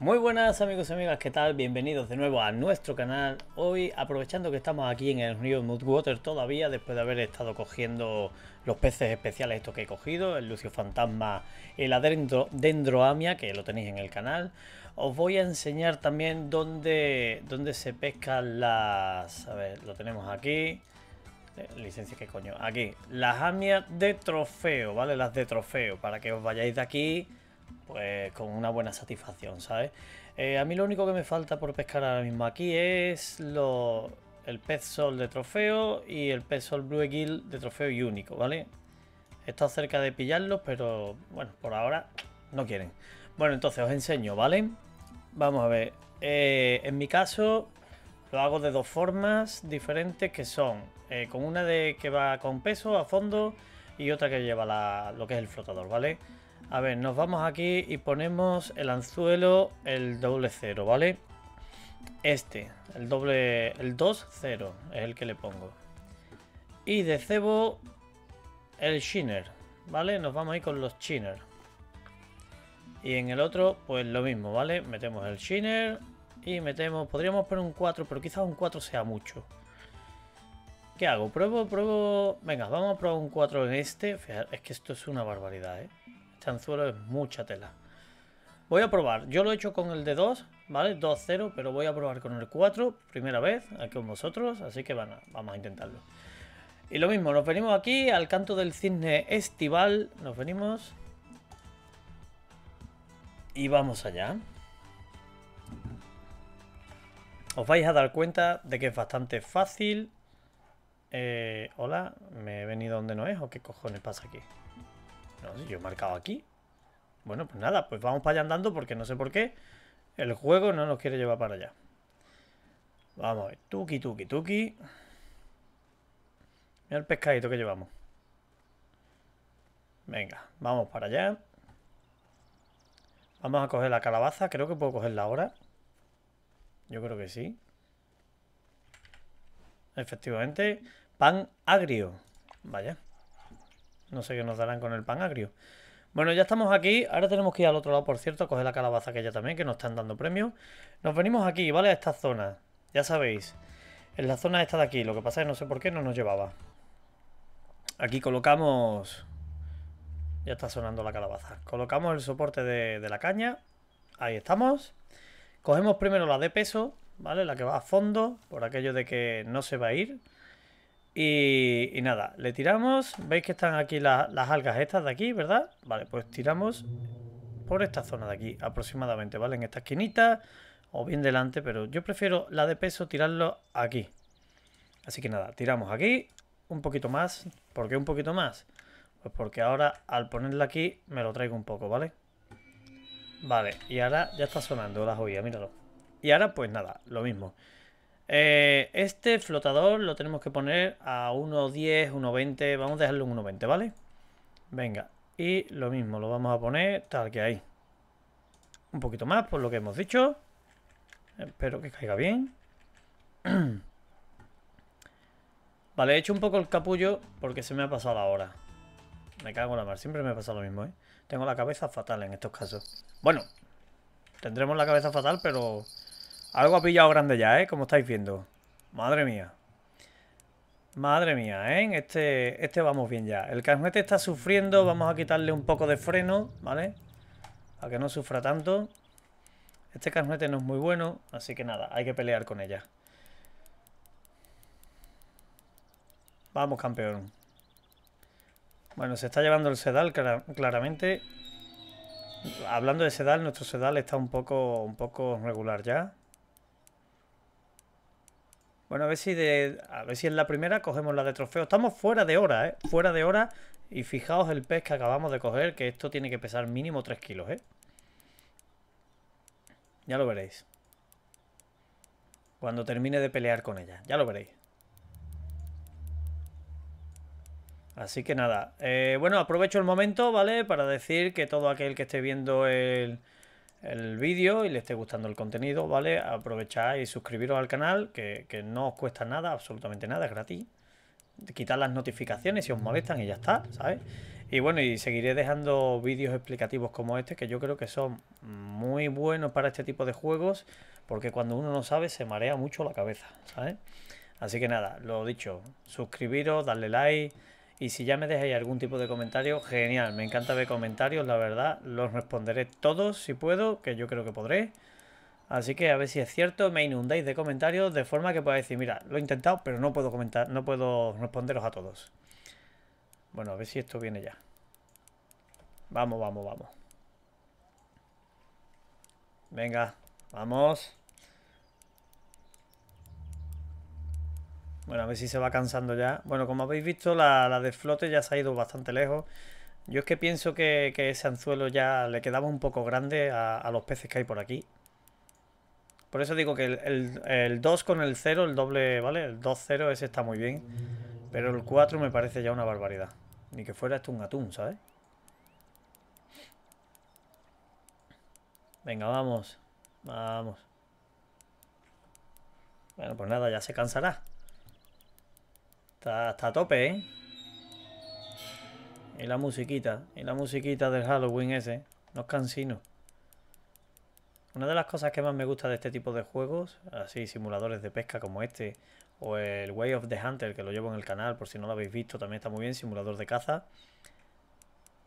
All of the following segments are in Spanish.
Muy buenas amigos y amigas, ¿qué tal? Bienvenidos de nuevo a nuestro canal. Hoy, aprovechando que estamos aquí en el río Mudwater todavía, después de haber estado cogiendo los peces especiales estos que he cogido, el Lucio Fantasma, el la Dendroamia, que lo tenéis en el canal, os voy a enseñar también dónde, dónde se pescan las... A ver, lo tenemos aquí. Eh, licencia, ¿qué coño? Aquí, las amias de trofeo, ¿vale? Las de trofeo, para que os vayáis de aquí pues con una buena satisfacción, ¿sabes? Eh, a mí lo único que me falta por pescar ahora mismo aquí es el pez sol de trofeo y el pez sol blue de trofeo y único, ¿vale? está cerca de pillarlos, pero bueno, por ahora no quieren. Bueno, entonces os enseño, ¿vale? Vamos a ver. Eh, en mi caso lo hago de dos formas diferentes que son eh, con una de que va con peso a fondo y otra que lleva lo que es el flotador, ¿vale? vale a ver, nos vamos aquí y ponemos el anzuelo, el doble cero, ¿vale? Este, el doble, el 2, 0, es el que le pongo. Y de cebo, el shiner, ¿vale? Nos vamos ahí con los shiner. Y en el otro, pues lo mismo, ¿vale? Metemos el shiner y metemos, podríamos poner un 4, pero quizás un 4 sea mucho. ¿Qué hago? Pruebo, pruebo... Venga, vamos a probar un 4 en este. es que esto es una barbaridad, ¿eh? Este anzuelo es mucha tela. Voy a probar. Yo lo he hecho con el de 2, ¿vale? 2-0, pero voy a probar con el 4. Primera vez aquí con vosotros, así que vamos a intentarlo. Y lo mismo, nos venimos aquí al canto del cisne estival. Nos venimos. Y vamos allá. Os vais a dar cuenta de que es bastante fácil. Eh, hola, me he venido donde no es o qué cojones pasa aquí. No, yo he marcado aquí. Bueno, pues nada, pues vamos para allá andando porque no sé por qué el juego no nos quiere llevar para allá. Vamos a ver, tuki, tuki, tuki. Mira el pescadito que llevamos. Venga, vamos para allá. Vamos a coger la calabaza, creo que puedo cogerla ahora. Yo creo que sí. Efectivamente, pan agrio. Vaya. No sé qué nos darán con el pan agrio. Bueno, ya estamos aquí. Ahora tenemos que ir al otro lado, por cierto, coger la calabaza que también, que nos están dando premios. Nos venimos aquí, ¿vale? A esta zona. Ya sabéis. En la zona esta de aquí. Lo que pasa es que no sé por qué no nos llevaba. Aquí colocamos... Ya está sonando la calabaza. Colocamos el soporte de la caña. Ahí estamos. Cogemos primero la de peso, ¿vale? La que va a fondo, por aquello de que no se va a ir. Y, nada, le tiramos. ¿Veis que están aquí las algas estas de aquí, verdad? Vale, pues tiramos por esta zona de aquí aproximadamente, ¿vale? En esta esquinita o bien delante, pero yo prefiero la de peso tirarlo aquí. Así que nada, tiramos aquí un poquito más. ¿Por qué un poquito más? Pues porque ahora al ponerla aquí me lo traigo un poco, ¿vale? Vale, y ahora ya está sonando la joya, míralo. Y ahora pues nada, lo mismo. Eh, este flotador lo tenemos que poner a 1.10, 1.20. Vamos a dejarlo en 1.20, ¿vale? Venga, y lo mismo, lo vamos a poner tal que hay. Un poquito más, por lo que hemos dicho. Espero que caiga bien. Vale, he hecho un poco el capullo porque se me ha pasado la hora. Me cago en la mar, siempre me pasa lo mismo, ¿eh? Tengo la cabeza fatal en estos casos. Bueno, tendremos la cabeza fatal, pero algo ha pillado grande ya, ¿eh? Como estáis viendo. Madre mía. Madre mía, ¿eh? Este, este vamos bien ya. El carnete está sufriendo. Vamos a quitarle un poco de freno, ¿vale? Para que no sufra tanto. Este carnete no es muy bueno, así que nada, hay que pelear con ella. Vamos, campeón. Bueno, se está llevando el sedal, claramente. Hablando de sedal, nuestro sedal está un poco, un poco regular ya. Bueno, a ver si de, a ver si en la primera cogemos la de trofeo. Estamos fuera de hora, ¿eh? Fuera de hora. Y fijaos el pez que acabamos de coger, que esto tiene que pesar mínimo 3 kilos, ¿eh? Ya lo veréis. Cuando termine de pelear con ella, ya lo veréis. Así que nada, eh, bueno, aprovecho el momento, ¿vale? Para decir que todo aquel que esté viendo el, el vídeo y le esté gustando el contenido, ¿vale? Aprovechad y suscribiros al canal, que, no os cuesta nada, absolutamente nada, es gratis. Quitar las notificaciones si os molestan y ya está, ¿sabes? Y bueno, y seguiré dejando vídeos explicativos como este, que yo creo que son muy buenos para este tipo de juegos, porque cuando uno no sabe se marea mucho la cabeza, ¿sabes? Así que nada, lo dicho, suscribiros, darle like y si ya me dejáis algún tipo de comentario, genial. Me encanta ver comentarios, la verdad. Los responderé todos si puedo, que yo creo que podré. Así que a ver si es cierto, me inundáis de comentarios de forma que pueda decir, mira, lo he intentado, pero no puedo comentar, no puedo responderos a todos. Bueno, a ver si esto viene ya. Vamos, vamos, vamos. Venga, vamos. Bueno, a ver si se va cansando ya. Bueno, como habéis visto, la, de flote ya se ha ido bastante lejos. Yo es que pienso que, ese anzuelo ya le quedaba un poco grande a, los peces que hay por aquí. Por eso digo que el, el 2 con el 0, el doble, ¿vale? El 2-0 ese está muy bien. Pero el 4 me parece ya una barbaridad. Ni que fuera esto un atún, ¿sabes? Venga, vamos. Vamos. Bueno, pues nada, ya se cansará. Está, a tope, ¿eh? Y la musiquita. Y la musiquita del Halloween ese. No es cansino. Una de las cosas que más me gusta de este tipo de juegos, así simuladores de pesca como este, o el Way of the Hunter, que lo llevo en el canal, por si no lo habéis visto, también está muy bien, simulador de caza,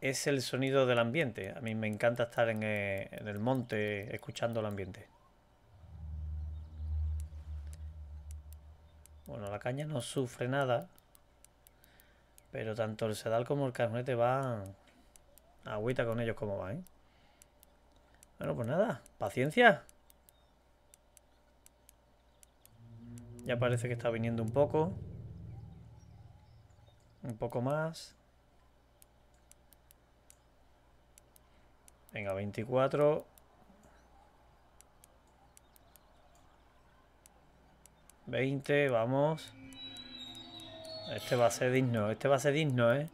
es el sonido del ambiente. A mí me encanta estar en eh, el monte escuchando el ambiente. Bueno, la caña no sufre nada. Pero tanto el sedal como el carnete van... Agüita con ellos como van, ¿eh? Bueno, pues nada. Paciencia. Ya parece que está viniendo un poco. Un poco más. Venga, 24. 20, vamos. Este va a ser digno, este va a ser digno, ¿eh?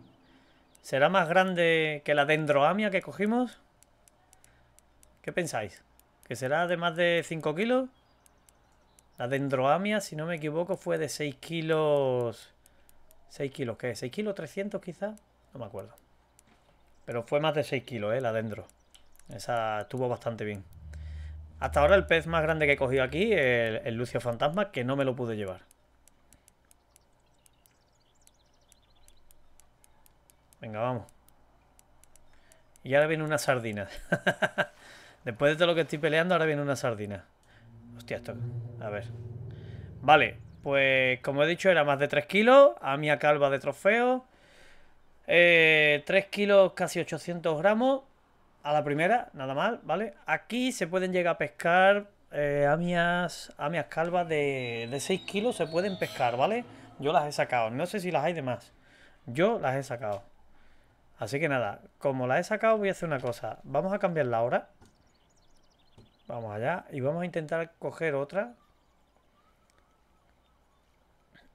¿Será más grande que la dendroamia que cogimos? ¿Qué pensáis? ¿Que será de más de 5 kilos? La dendroamia, si no me equivoco, fue de 6 kilos... 6 kilos, ¿qué? ¿6 kilos 300 quizás No me acuerdo. Pero fue más de 6 kilos, ¿eh? La dendro. Esa estuvo bastante bien. Hasta ahora el pez más grande que he cogido aquí, el, el Lucio Fantasma, que no me lo pude llevar. Venga, vamos. Y ahora viene una sardina. Después de todo lo que estoy peleando, ahora viene una sardina. Hostia, esto... A ver. Vale, pues como he dicho, era más de 3 kilos. A a calva de trofeo. 3 eh, kilos, casi 800 gramos a la primera, nada mal, ¿vale? Aquí se pueden llegar a pescar eh, amias, calvas de, de 6 kilos, se pueden pescar, ¿vale? Yo las he sacado, no sé si las hay de más. Yo las he sacado. Así que nada, como las he sacado voy a hacer una cosa. Vamos a cambiar la hora. Vamos allá y vamos a intentar coger otra.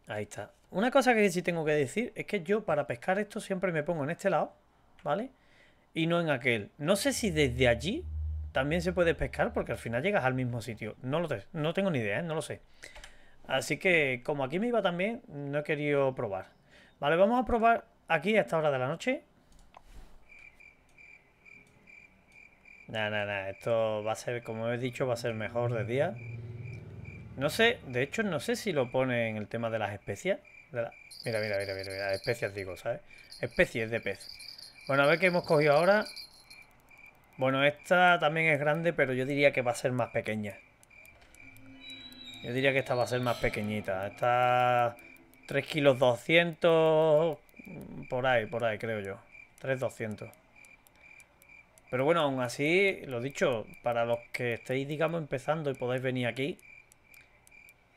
Ahí está. Una cosa que sí tengo que decir es que yo para pescar esto siempre me pongo en este lado, ¿vale? vale y no en aquel. No sé si desde allí también se puede pescar porque al final llegas al mismo sitio. No lo no tengo ni idea, ¿eh? no lo sé. Así que como aquí me iba también, no he querido probar. Vale, vamos a probar aquí a esta hora de la noche. Nah, nada esto va a ser, como he dicho, va a ser mejor de día. No sé, de hecho no sé si lo pone en el tema de las especias. Mira, mira, mira, mira, mira, especias digo, ¿sabes? Especies de pez. Bueno, a ver qué hemos cogido ahora. Bueno, esta también es grande, pero yo diría que va a ser más pequeña. Yo diría que esta va a ser más pequeñita. Está... 3 kilos 200, por ahí, por ahí, creo yo. 3.200 Pero bueno, aún así, lo dicho, para los que estéis, digamos, empezando y podáis venir aquí,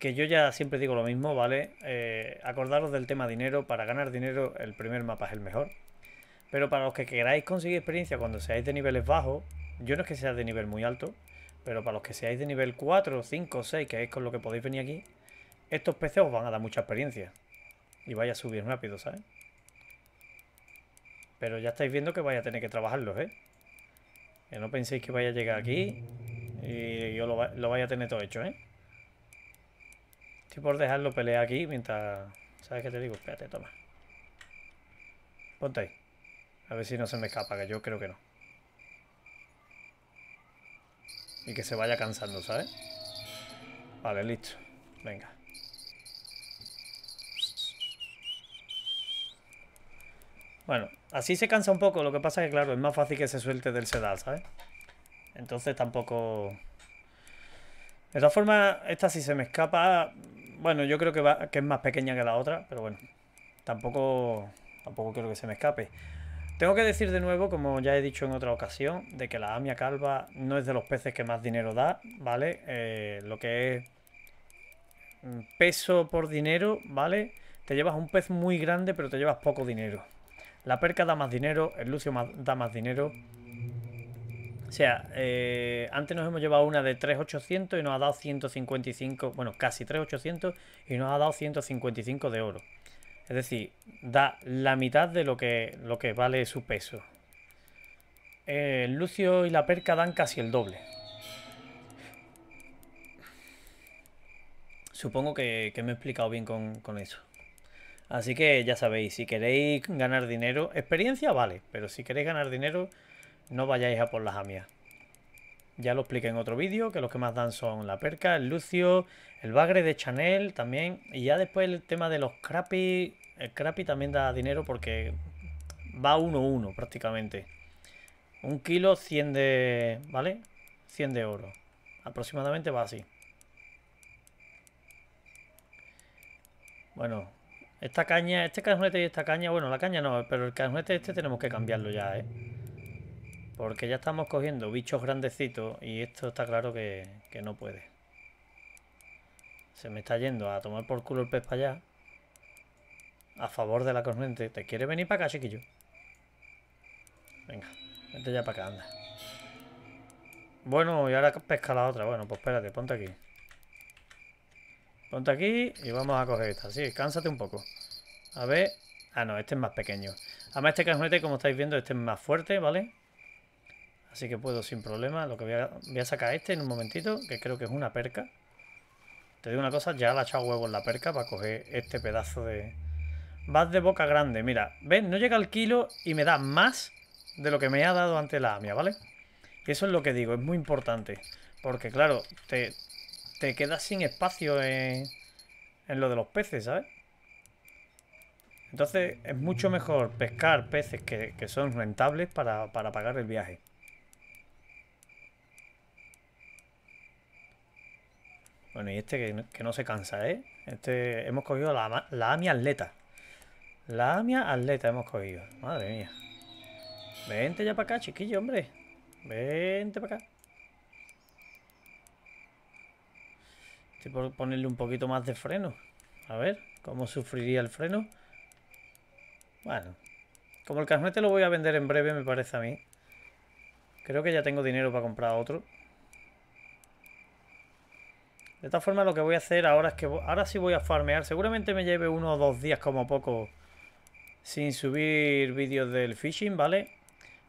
que yo ya siempre digo lo mismo, ¿vale? Eh, acordaros del tema dinero. Para ganar dinero, el primer mapa es el mejor. Pero para los que queráis conseguir experiencia cuando seáis de niveles bajos, yo no es que sea de nivel muy alto, pero para los que seáis de nivel 4, 5, 6, que es con lo que podéis venir aquí, estos peces os van a dar mucha experiencia. Y vais a subir rápido, ¿sabes? Pero ya estáis viendo que vais a tener que trabajarlos, ¿eh? Que no penséis que vaya a llegar aquí y yo lo, lo vaya a tener todo hecho, ¿eh? Estoy por dejarlo pelear aquí mientras... ¿Sabes qué te digo? Espérate, toma. Ponte ahí. A ver si no se me escapa, que yo creo que no. Y que se vaya cansando, ¿sabes? Vale, listo. Venga. Bueno, así se cansa un poco. Lo que pasa es que, claro, es más fácil que se suelte del sedal, ¿sabes? Entonces tampoco... De todas formas, esta si se me escapa... Bueno, yo creo que, es más pequeña que la otra, pero bueno. Tampoco, tampoco quiero que se me escape. Tengo que decir de nuevo, como ya he dicho en otra ocasión, de que la Amia Calva no es de los peces que más dinero da, ¿vale? Eh, lo que es mm, peso por dinero, ¿vale? Te llevas un pez muy grande, pero te llevas poco dinero. La perca da más dinero, el lucio da más dinero. O sea, eh, antes nos hemos llevado una de 3.800 y nos ha dado 155, bueno, casi 3.800 y nos ha dado 155 de oro. Es decir, da la mitad de lo que, lo que vale su peso. Eh, el Lucio y la Perca dan casi el doble. Supongo que, me he explicado bien con, eso. Así que ya sabéis, si queréis ganar dinero, experiencia vale, pero si queréis ganar dinero, no vayáis a por las amias. Ya lo expliqué en otro vídeo, que los que más dan son la perca, el lucio, el bagre de Chanel también. Y ya después el tema de los Crappies... El crappy también da dinero porque va 1-1 prácticamente. Un kilo, 100 de... ¿Vale? 100 de oro. Aproximadamente va así. Bueno, esta caña, este cajunete y esta caña, bueno, la caña no, pero el cajunete este tenemos que cambiarlo ya, ¿eh? Porque ya estamos cogiendo bichos grandecitos y esto está claro que, que no puede. Se me está yendo a tomar por culo el pez para allá a favor de la corriente. ¿Te quiere venir para acá, chiquillo? Venga, vete ya para acá, anda. Bueno, y ahora pesca la otra. Bueno, pues espérate, ponte aquí. Ponte aquí y vamos a coger esta. Sí, cánsate un poco. A ver... Ah, no, este es más pequeño. Además, este cajonete, como estáis viendo, este es más fuerte, ¿vale? Así que puedo sin problema. Lo que voy a, voy a sacar este en un momentito, que creo que es una perca. Te digo una cosa, ya la he echado huevo en la perca para coger este pedazo de, Vas de boca grande. Mira, ven No llega al kilo y me da más de lo que me ha dado ante la AMIA, ¿vale? Y eso es lo que digo, es muy importante. Porque, claro, te, te quedas sin espacio en, lo de los peces, ¿sabes? Entonces es mucho mejor pescar peces que, son rentables para, pagar el viaje. Bueno, y este que no, se cansa, ¿eh? Este hemos cogido la, AMIA atleta. La mía atleta hemos cogido. Madre mía. Vente ya para acá, chiquillo, hombre. Vente para acá. Estoy por ponerle un poquito más de freno. A ver, ¿cómo sufriría el freno? Bueno. Como el te lo voy a vender en breve, me parece a mí. Creo que ya tengo dinero para comprar otro. De esta forma lo que voy a hacer ahora es que ahora sí voy a farmear. Seguramente me lleve uno o dos días como poco sin subir vídeos del fishing, ¿vale?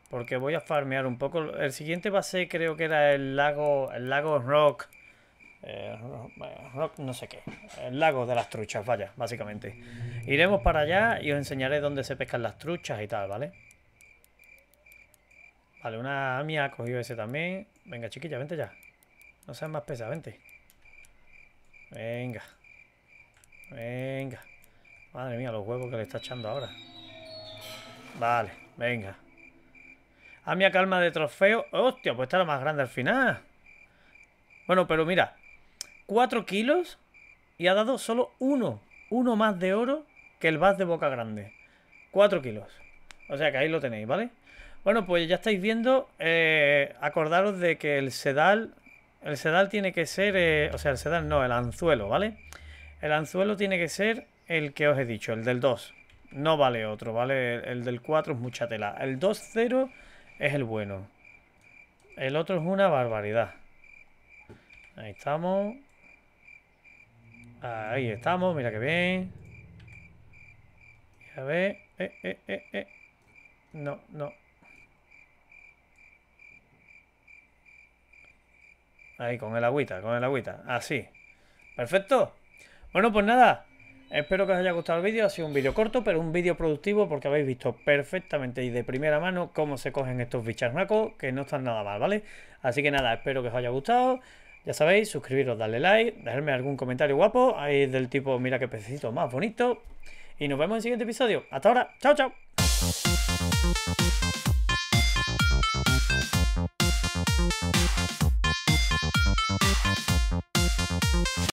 Porque voy a farmear un poco. El siguiente va a ser, creo que era el lago, el lago Rock. Eh, rock, no sé qué. El lago de las truchas, vaya, básicamente. Iremos para allá y os enseñaré dónde se pescan las truchas y tal, ¿vale? Vale, una mía ha cogido ese también. Venga, chiquilla, vente ya. No seas más pesada, vente. Venga. Venga. Madre mía, los huevos que le está echando ahora. Vale, venga. A ah, mi calma de trofeo. Hostia, pues está la más grande al final. Bueno, pero mira. 4 kilos y ha dado solo uno. Uno más de oro que el vas de Boca Grande. 4 kilos. O sea que ahí lo tenéis, ¿vale? Bueno, pues ya estáis viendo. Eh, acordaros de que el sedal... El sedal tiene que ser... Eh, o sea, el sedal no, el anzuelo, ¿vale? El anzuelo tiene que ser el que os he dicho, el del 2. No vale otro, ¿vale? El, del 4 es mucha tela. El 2-0 es el bueno. El otro es una barbaridad. Ahí estamos. Ahí estamos, mira que bien. A ver. Eh, eh, eh, eh. No, no. Ahí, con el agüita, con el agüita. Así. Perfecto. Bueno, pues nada. Espero que os haya gustado el vídeo, ha sido un vídeo corto, pero un vídeo productivo porque habéis visto perfectamente y de primera mano cómo se cogen estos bicharnacos, que no están nada mal, ¿vale? Así que nada, espero que os haya gustado. Ya sabéis, suscribiros, darle like, dejarme algún comentario guapo, ahí del tipo, mira qué pececito más bonito. Y nos vemos en el siguiente episodio. Hasta ahora, chao, chao.